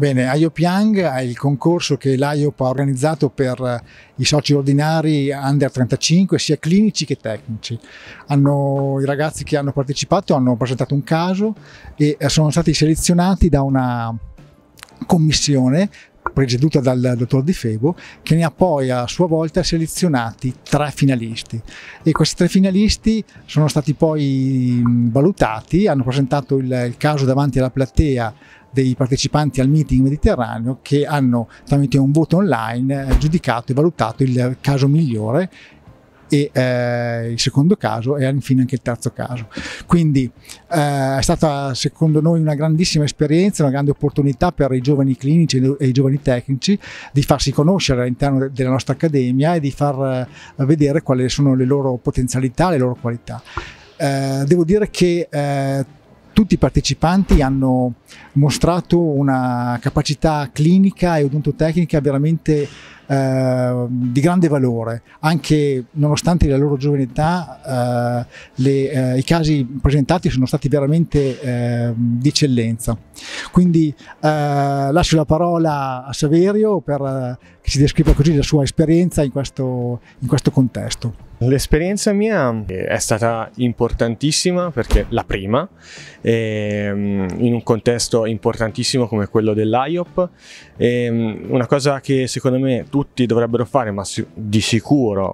Bene, IOPYANG è il concorso che l'IOP ha organizzato per eh, i soci ordinari under 35, sia clinici che tecnici. Hanno, I ragazzi che hanno partecipato hanno presentato un caso e eh, sono stati selezionati da una commissione presieduta dal dottor Di Febo, che ne ha poi a sua volta selezionati tre finalisti. E questi tre finalisti sono stati poi valutati, hanno presentato il, il caso davanti alla platea dei partecipanti al meeting mediterraneo che hanno tramite un voto online eh, giudicato e valutato il caso migliore e eh, il secondo caso e infine anche il terzo caso. Quindi eh, è stata secondo noi una grandissima esperienza, una grande opportunità per i giovani clinici e i giovani tecnici di farsi conoscere all'interno della nostra accademia e di far eh, vedere quali sono le loro potenzialità, le loro qualità. Eh, devo dire che eh, tutti i partecipanti hanno mostrato una capacità clinica e odontotecnica veramente di grande valore, anche nonostante la loro giovane età, eh, le, eh, i casi presentati sono stati veramente eh, di eccellenza. Quindi lascio la parola a Saverio per si descriva così la sua esperienza in questo, in questo contesto. L'esperienza mia eh, è stata importantissima perché la prima, ehm, in un contesto importantissimo come quello dell'IOP, ehm, una cosa che secondo me tutti dovrebbero fare, ma di sicuro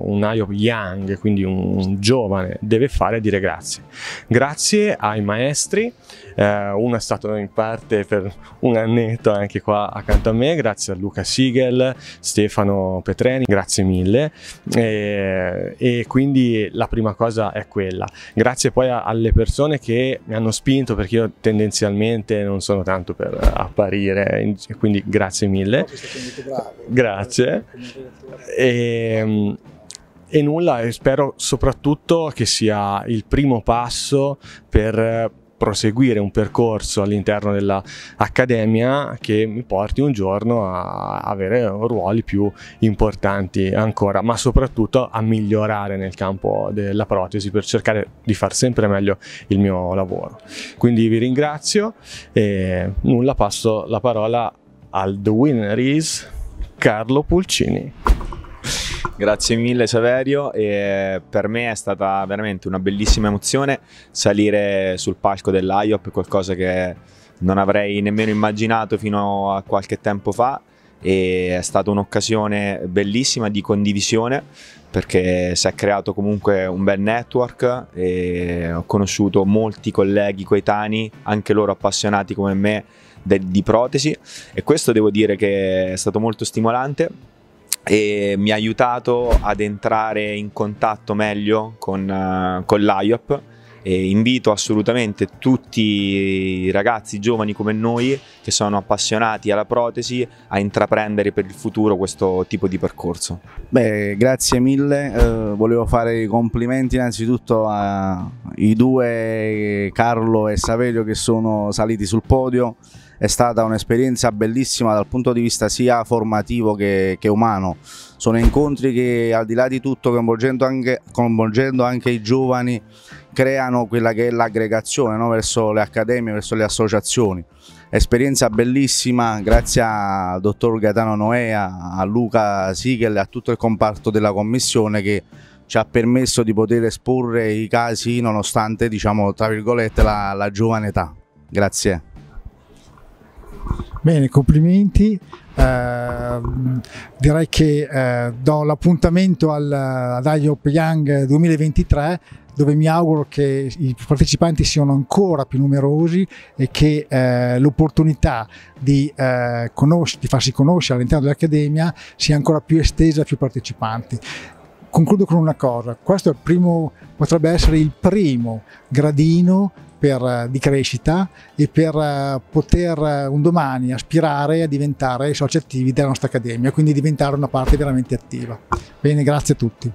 eh, un IOP young, quindi un, giovane, deve fare è dire grazie. Grazie ai maestri, eh, uno è stato in parte per un annetto anche qua accanto a me, grazie a Luca Siegel, Excel, Stefano Petreni, grazie mille. E, e quindi la prima cosa è quella. Grazie poi a, alle persone che mi hanno spinto perché io tendenzialmente non sono tanto per apparire, quindi grazie mille. Grazie. E, e nulla, e spero soprattutto che sia il primo passo per proseguire un percorso all'interno dell'accademia che mi porti un giorno a avere ruoli più importanti ancora, ma soprattutto a migliorare nel campo della protesi per cercare di far sempre meglio il mio lavoro. Quindi vi ringrazio e nulla, passo la parola al The Winner is Carlo Pulcini. Grazie mille Saverio, e per me è stata veramente una bellissima emozione salire sul palco dell'IOP, qualcosa che non avrei nemmeno immaginato fino a qualche tempo fa e è stata un'occasione bellissima di condivisione perché si è creato comunque un bel network e ho conosciuto molti colleghi coetanei, anche loro appassionati come me di protesi e questo devo dire che è stato molto stimolante e mi ha aiutato ad entrare in contatto meglio con, uh, con l'IOP e invito assolutamente tutti i ragazzi giovani come noi che sono appassionati alla protesi a intraprendere per il futuro questo tipo di percorso. Beh, grazie mille, eh, volevo fare i complimenti innanzitutto ai due Carlo e Saverio che sono saliti sul podio è stata un'esperienza bellissima dal punto di vista sia formativo che, che umano. Sono incontri che al di là di tutto, coinvolgendo anche, coinvolgendo anche i giovani, creano quella che è l'aggregazione no? verso le accademie, verso le associazioni. Esperienza bellissima, grazie al dottor Gaetano Noea, a Luca Sigel e a tutto il comparto della commissione che ci ha permesso di poter esporre i casi nonostante, diciamo, tra virgolette, la, la giovane età. Grazie. Bene, complimenti. Eh, direi che eh, do l'appuntamento ad IOP Young 2023 dove mi auguro che i partecipanti siano ancora più numerosi e che eh, l'opportunità di, eh, di farsi conoscere all'interno dell'Accademia sia ancora più estesa a più partecipanti concludo con una cosa, questo primo, potrebbe essere il primo gradino per, eh, di crescita e per eh, poter eh, un domani aspirare a diventare soci attivi della nostra accademia, quindi diventare una parte veramente attiva. Bene, grazie a tutti.